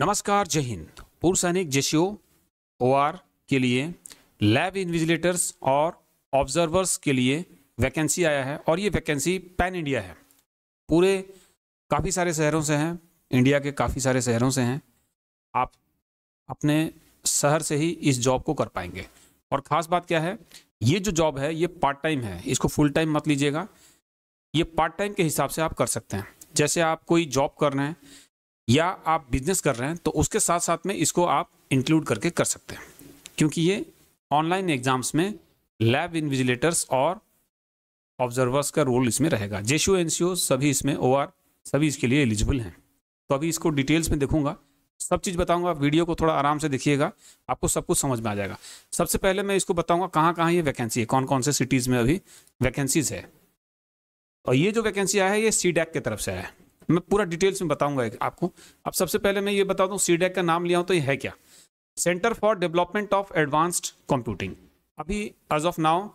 नमस्कार जय हिंद पूर्व सैनिक जेशियो ओ के लिए लैब इन्विजिलेटर्स और ऑब्जर्वर्स के लिए वैकेंसी आया है और ये वैकेंसी पैन इंडिया है पूरे काफ़ी सारे शहरों से हैं इंडिया के काफ़ी सारे शहरों से हैं आप अपने शहर से ही इस जॉब को कर पाएंगे और ख़ास बात क्या है ये जो जॉब है ये पार्ट टाइम है इसको फुल टाइम मत लीजिएगा ये पार्ट टाइम के हिसाब से आप कर सकते हैं जैसे आप कोई जॉब कर रहे हैं या आप बिजनेस कर रहे हैं तो उसके साथ साथ में इसको आप इंक्लूड करके कर सकते हैं क्योंकि ये ऑनलाइन एग्जाम्स में लैब इन्विजिलेटर्स और ऑब्जर्वर्स का रोल इसमें रहेगा जेशो एन सभी इसमें ओ सभी इसके लिए एलिजिबल हैं तो अभी इसको डिटेल्स में देखूंगा सब चीज़ बताऊंगा वीडियो को थोड़ा आराम से देखिएगा आपको सब कुछ समझ में आ जाएगा सबसे पहले मैं इसको बताऊंगा कहाँ कहाँ ये वैकेंसी है कौन कौन से सिटीज़ में अभी वैकेंसीज़ है और ये जो वैकेंसी आया है ये सी के तरफ से आया है मैं पूरा डिटेल्स में बताऊंगा आपको अब सबसे पहले मैं ये बता दूँ सी का नाम लिया हूँ तो ये है क्या centre for development of advanced computing अभी एज ऑफ नाउ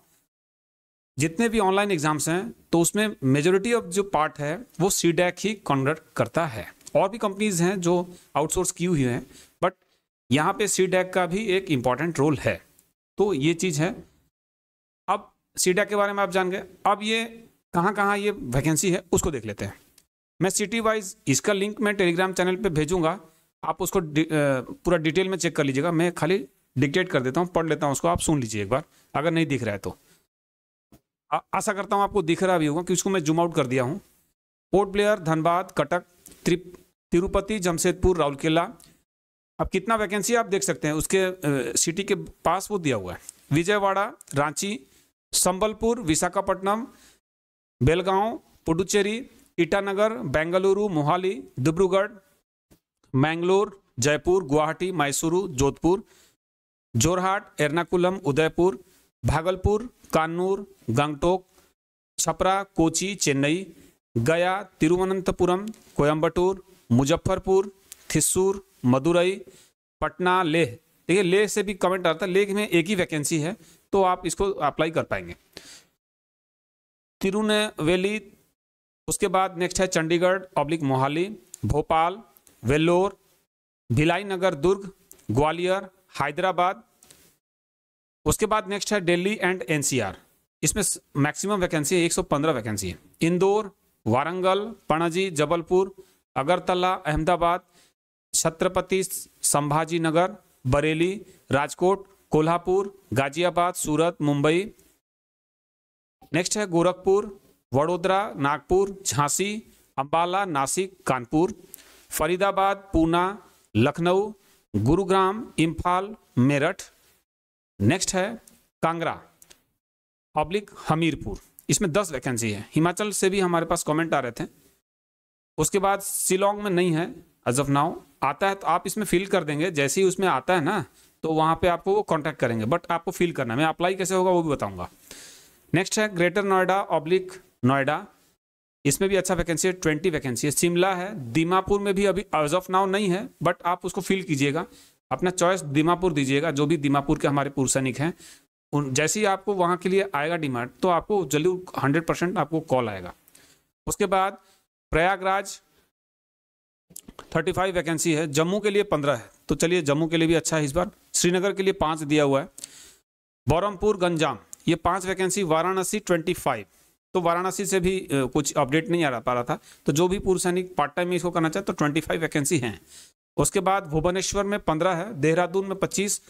जितने भी ऑनलाइन एग्जाम्स हैं तो उसमें मेजोरिटी ऑफ जो पार्ट है वो सी ही कॉन्डक्ट करता है और भी कंपनीज हैं जो आउटसोर्स की हुई हैं बट यहाँ पे सी का भी एक इम्पॉर्टेंट रोल है तो ये चीज़ है अब सी के बारे में आप जान गए अब ये कहाँ कहाँ ये वैकेंसी है उसको देख लेते हैं मैं सिटी वाइज इसका लिंक मैं टेलीग्राम चैनल पे भेजूंगा आप उसको डि, पूरा डिटेल में चेक कर लीजिएगा मैं खाली डिक्टेट कर देता हूँ पढ़ लेता हूँ उसको आप सुन लीजिए एक बार अगर नहीं दिख रहा है तो आशा करता हूँ आपको दिख रहा भी होगा कि उसको मैं जूम आउट कर दिया हूँ पोर्ट ब्लेयर धनबाद कटक तिरुपति जमशेदपुर राउरकेला अब कितना वैकेंसी आप देख सकते हैं उसके सिटी के पास वो दिया हुआ है विजयवाड़ा रांची संबलपुर विशाखापट्टनम बेलगांव पुडुचेरी ईटानगर बेंगलुरु मोहाली डिब्रूगढ़ मैंगलोर जयपुर गुवाहाटी मैसूरू जोधपुर जोरहाट एर्नाकुलम उदयपुर भागलपुर कानूर गांगटोक छपरा कोची चेन्नई गया तिरुवनंतपुरम कोयम्बटूर मुजफ्फरपुर थिस्सूर मदुरई पटना लेह देखिए लेह से भी कमेंट आता है लेह में एक ही वैकेंसी है तो आप इसको अप्लाई कर पाएंगे तिरुनेवेली उसके बाद नेक्स्ट है चंडीगढ़ पब्लिक मोहाली भोपाल वेल्लोर भिलाई नगर दुर्ग ग्वालियर हैदराबाद उसके बाद नेक्स्ट है दिल्ली एंड एनसीआर इसमें मैक्सिमम वैकेंसी है 115 वैकेंसी है इंदौर वारंगल पणजी जबलपुर अगरतला अहमदाबाद छत्रपति संभाजी नगर बरेली राजकोट कोल्हापुर गाजियाबाद सूरत मुंबई नेक्स्ट है गोरखपुर वडोदरा नागपुर झांसी अंबाला नासिक कानपुर फरीदाबाद पूना लखनऊ गुरुग्राम इम्फाल मेरठ नेक्स्ट है कांगड़ा पब्लिक हमीरपुर इसमें दस वैकेंसी है हिमाचल से भी हमारे पास कमेंट आ रहे थे उसके बाद शिलोंग में नहीं है एज ऑफ नाउ आता है तो आप इसमें फिल कर देंगे जैसे ही उसमें आता है ना तो वहाँ पे आपको वो कांटेक्ट करेंगे बट आपको फिल करना है मैं अप्लाई कैसे होगा वो भी बताऊँगा नेक्स्ट है ग्रेटर नोएडा ऑब्लिक नोएडा इसमें भी अच्छा वैकेंसी है ट्वेंटी वैकेंसी है शिमला है दीमापुर में भी अभी अर्ज ऑफ नाव नहीं है बट आप उसको फिल कीजिएगा अपना चॉइस दीमापुर दीजिएगा जो भी दीमापुर के हमारे पूर्व सैनिक हैं उन जैसे ही आपको वहाँ के लिए आएगा डिमांड तो आपको जल्दी हंड्रेड परसेंट आपको कॉल आएगा उसके बाद प्रयागराज थर्टी फाइव वैकेंसी है जम्मू के लिए पंद्रह है तो चलिए जम्मू के लिए भी अच्छा है इस बार श्रीनगर के लिए पाँच दिया हुआ है बौरमपुर गंजाम ये पाँच वैकेंसी वाराणसी ट्वेंटी फाइव तो वाराणसी से भी कुछ अपडेट नहीं आ पा रहा था तो जो भी पूर्व सैनिक पार्ट टाइम इसको करना चाहे तो ट्वेंटी फाइव वैकेंसी हैं उसके बाद भुवनेश्वर में पंद्रह है देहरादून में पच्चीस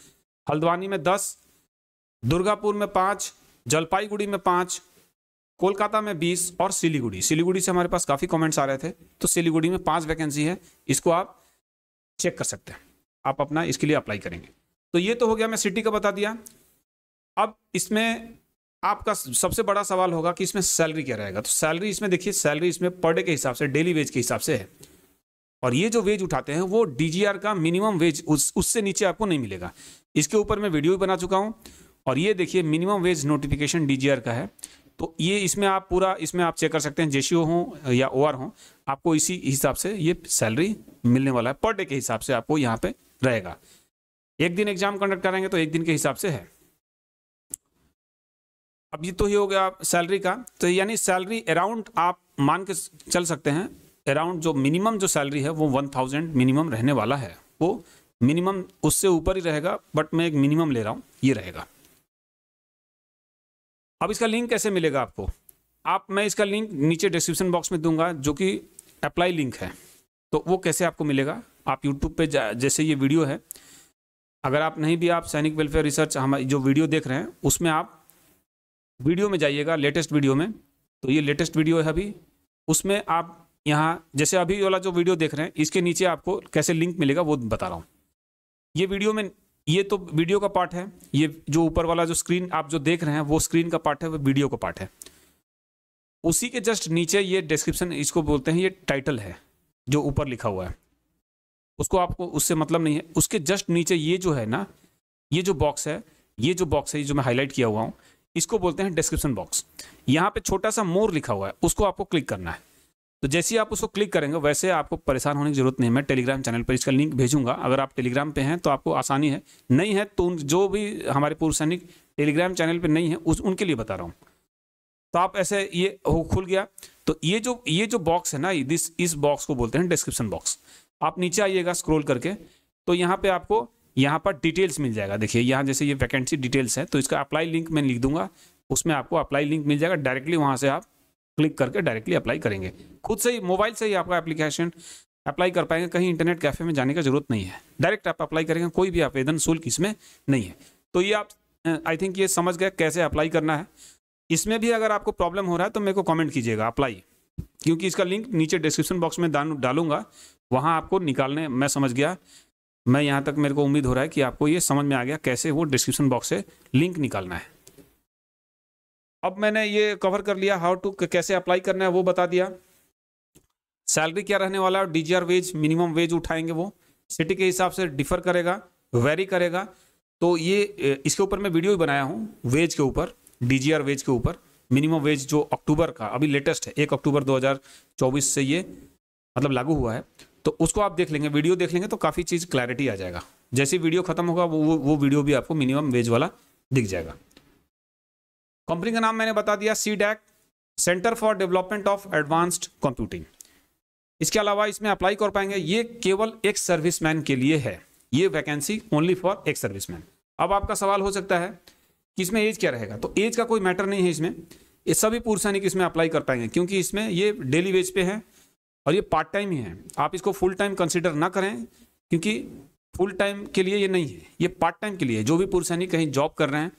हल्द्वानी में दस दुर्गापुर में पाँच जलपाईगुड़ी में पाँच कोलकाता में बीस और सिलीगुड़ी सिलीगुड़ी से हमारे पास काफ़ी कमेंट्स आ रहे थे तो सिलीगुड़ी में पाँच वैकेंसी है इसको आप चेक कर सकते हैं आप अपना इसके लिए अप्लाई करेंगे तो ये तो हो गया मैं सिटी का बता दिया अब इसमें आपका सबसे बड़ा सवाल होगा कि इसमें सैलरी क्या रहेगा तो सैलरी इसमें देखिए सैलरी इसमें पर डे के हिसाब से डेली वेज के हिसाब से है और ये जो वेज उठाते हैं वो डीजीआर का मिनिमम वेज उस उससे नीचे आपको नहीं मिलेगा इसके ऊपर मैं वीडियो भी बना चुका हूँ और ये देखिए मिनिमम वेज नोटिफिकेशन डी का है तो ये इसमें आप पूरा इसमें आप चेक कर सकते हैं जेसीओ हो या ओ आर आपको इसी हिसाब से ये सैलरी मिलने वाला है पर डे के हिसाब से आपको यहाँ पे रहेगा एक दिन एग्जाम कंडक्ट करेंगे तो एक दिन के हिसाब से है अब ये तो ही हो गया सैलरी का तो यानी सैलरी अराउंड आप मान के चल सकते हैं अराउंड जो मिनिमम जो सैलरी है वो वन थाउजेंड मिनिमम रहने वाला है वो मिनिमम उससे ऊपर ही रहेगा बट मैं एक मिनिमम ले रहा हूँ ये रहेगा अब इसका लिंक कैसे मिलेगा आपको आप मैं इसका लिंक नीचे डिस्क्रिप्शन बॉक्स में दूंगा जो कि अप्लाई लिंक है तो वो कैसे आपको मिलेगा आप यूट्यूब पर जैसे ये वीडियो है अगर आप नहीं भी आप सैनिक वेलफेयर रिसर्च हम जो वीडियो देख रहे हैं उसमें आप वीडियो में जाइएगा लेटेस्ट वीडियो में तो ये लेटेस्ट वीडियो है अभी उसमें आप यहाँ जैसे अभी वाला जो वीडियो देख रहे हैं इसके नीचे आपको कैसे लिंक मिलेगा वो बता रहा हूँ ये वीडियो में ये तो वीडियो का पार्ट है ये जो ऊपर वाला जो स्क्रीन आप जो देख रहे हैं वो स्क्रीन का पार्ट है वो वीडियो का पार्ट है उसी के जस्ट नीचे ये डिस्क्रिप्शन इसको बोलते हैं ये टाइटल है जो ऊपर लिखा हुआ है उसको आपको उससे मतलब नहीं है उसके जस्ट नीचे ये जो है ना ये जो बॉक्स है ये जो बॉक्स है ये जो मैं हाईलाइट किया हुआ हूँ इसको बोलते हैं डिस्क्रिप्शन बॉक्स यहाँ पे छोटा सा मोर लिखा हुआ है उसको आपको क्लिक करना है तो जैसे ही आप उसको क्लिक करेंगे वैसे आपको परेशान होने की जरूरत नहीं है मैं टेलीग्राम चैनल पर इसका लिंक भेजूंगा अगर आप टेलीग्राम पे हैं तो आपको आसानी है नहीं है तो जो भी हमारे पूर्व सैनिक टेलीग्राम चैनल पर नहीं है उस उनके लिए बता रहा हूँ तो आप ऐसे ये हो खुल गया तो ये जो ये जो बॉक्स है ना दिस इस बॉक्स को बोलते हैं डिस्क्रिप्शन बॉक्स आप नीचे आइएगा स्क्रोल करके तो यहाँ पे आपको यहाँ पर डिटेल्स मिल जाएगा देखिए यहाँ जैसे ये वैकेंसी डिटेल्स है तो इसका अप्लाई लिंक मैं लिख दूंगा उसमें आपको अप्लाई लिंक मिल जाएगा डायरेक्टली वहाँ से आप क्लिक करके डायरेक्टली अप्लाई करेंगे खुद से ही मोबाइल से ही आपका एप्लीकेशन अप्लाई कर पाएंगे कहीं इंटरनेट कैफे में जाने का जरूरत नहीं है डायरेक्ट आप अप्लाई करेंगे कोई भी आवेदन शुल्क इसमें नहीं है तो ये आप आई थिंक ये समझ गए कैसे अप्लाई करना है इसमें भी अगर आपको प्रॉब्लम हो रहा है तो मेरे को कमेंट कीजिएगा अप्लाई क्योंकि इसका लिंक नीचे डिस्क्रिप्शन बॉक्स में डालूंगा वहाँ आपको निकालने मैं समझ गया मैं यहाँ तक मेरे को उम्मीद हो रहा है कि आपको ये समझ में आ गया कैसे वो डिस्क्रिप्शन बॉक्स से लिंक निकालना है अब मैंने ये कवर कर लिया हाउ टू कैसे अप्लाई करना है वो बता दिया सैलरी क्या रहने वाला है डीजीआर वेज मिनिमम वेज उठाएंगे वो सिटी के हिसाब से डिफर करेगा वेरी करेगा तो ये इसके ऊपर मैं वीडियो भी बनाया हूँ वेज के ऊपर डीजीआर वेज के ऊपर मिनिमम वेज जो अक्टूबर का अभी लेटेस्ट है एक अक्टूबर 2024 से ये मतलब लागू हुआ है तो उसको आप देख लेंगे वीडियो देख लेंगे तो काफ़ी चीज़ क्लैरिटी आ जाएगा जैसे वीडियो खत्म होगा वो वो वीडियो भी आपको मिनिमम वेज वाला दिख जाएगा कंपनी का नाम मैंने बता दिया C DAC centre for development of advanced computing इसके अलावा इसमें अप्लाई कर पाएंगे ये केवल एक सर्विसमैन के लिए है ये vacancy only for ex serviceman अब आपका सवाल हो सकता है कि इसमें एज क्या रहेगा तो एज का कोई मैटर नहीं है इसमें ये सभी पुरुष सैनिक इसमें अप्लाई कर पाएंगे क्योंकि इसमें ये डेली वेज पे हैं और ये पार्ट टाइम ही है आप इसको फुल टाइम कंसिडर ना करें क्योंकि फुल टाइम के लिए ये नहीं है ये पार्ट टाइम के लिए है जो भी पुरुष सैनिक कहीं जॉब कर रहे हैं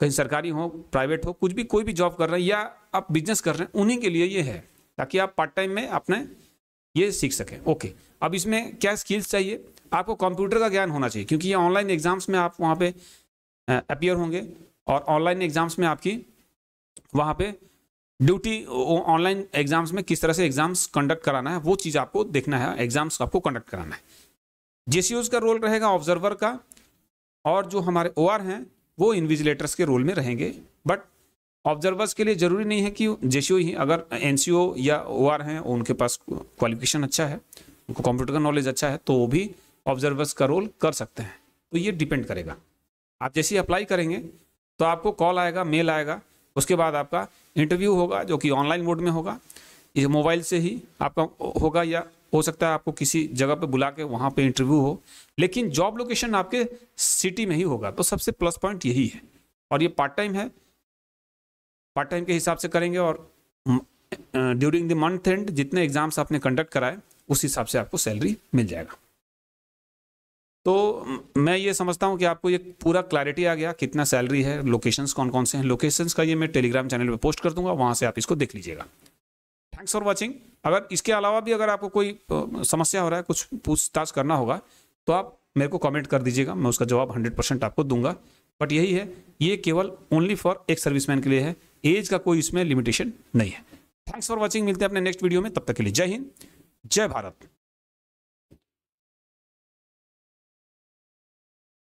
कहीं सरकारी हो प्राइवेट हो कुछ भी कोई भी जॉब कर रहे हैं या आप बिजनेस कर रहे हैं उन्हीं के लिए ये है ताकि आप पार्ट टाइम में अपने ये सीख सकें ओके अब इसमें क्या स्किल्स चाहिए आपको कंप्यूटर का ज्ञान होना चाहिए क्योंकि ये ऑनलाइन एग्जाम्स में आप वहाँ पे अपियर होंगे और ऑनलाइन एग्जाम्स में आपकी वहाँ पे ड्यूटी ऑनलाइन एग्जाम्स में किस तरह से एग्जाम्स कंडक्ट कराना है वो चीज़ आपको देखना है एग्जाम्स आपको कंडक्ट कराना है जेसीओज का रोल रहेगा ऑब्जर्वर का और जो हमारे ओ हैं वो इन्विजिलेटर्स के रोल में रहेंगे बट ऑब्जर्वर्स के लिए ज़रूरी नहीं है कि जेसीओ ही अगर एन या ओ हैं उनके पास क्वालिफिकेशन अच्छा है उनको कंप्यूटर का नॉलेज अच्छा है तो वो भी ऑब्जर्वर्स का रोल कर सकते हैं तो ये डिपेंड करेगा आप जैसे ही अप्लाई करेंगे तो आपको कॉल आएगा मेल आएगा उसके बाद आपका इंटरव्यू होगा जो कि ऑनलाइन मोड में होगा ये मोबाइल से ही आपका होगा या हो सकता है आपको किसी जगह पे बुला के वहाँ पे इंटरव्यू हो लेकिन जॉब लोकेशन आपके सिटी में ही होगा तो सबसे प्लस पॉइंट यही है और ये पार्ट टाइम है पार्ट टाइम के हिसाब से करेंगे और ड्यूरिंग द मंथ एंड जितने एग्जाम्स आपने कंडक्ट कराए उस हिसाब से आपको सैलरी मिल जाएगा तो मैं ये समझता हूँ कि आपको ये पूरा क्लैरिटी आ गया कितना सैलरी है लोकेशंस कौन कौन से हैं लोकेशंस का ये मैं टेलीग्राम चैनल पे पोस्ट कर दूंगा वहाँ से आप इसको देख लीजिएगा थैंक्स फॉर वाचिंग अगर इसके अलावा भी अगर आपको कोई समस्या हो रहा है कुछ पूछताछ करना होगा तो आप मेरे को कमेंट कर दीजिएगा मैं उसका जवाब हंड्रेड परसेंट आपको दूंगा बट यही है ये केवल ओनली फॉर एक सर्विसमैन के लिए है एज का कोई इसमें लिमिटेशन नहीं है थैंक्स फॉर वॉचिंग मिलते हैं अपने नेक्स्ट वीडियो में तब तक के लिए जय हिंद जय भारत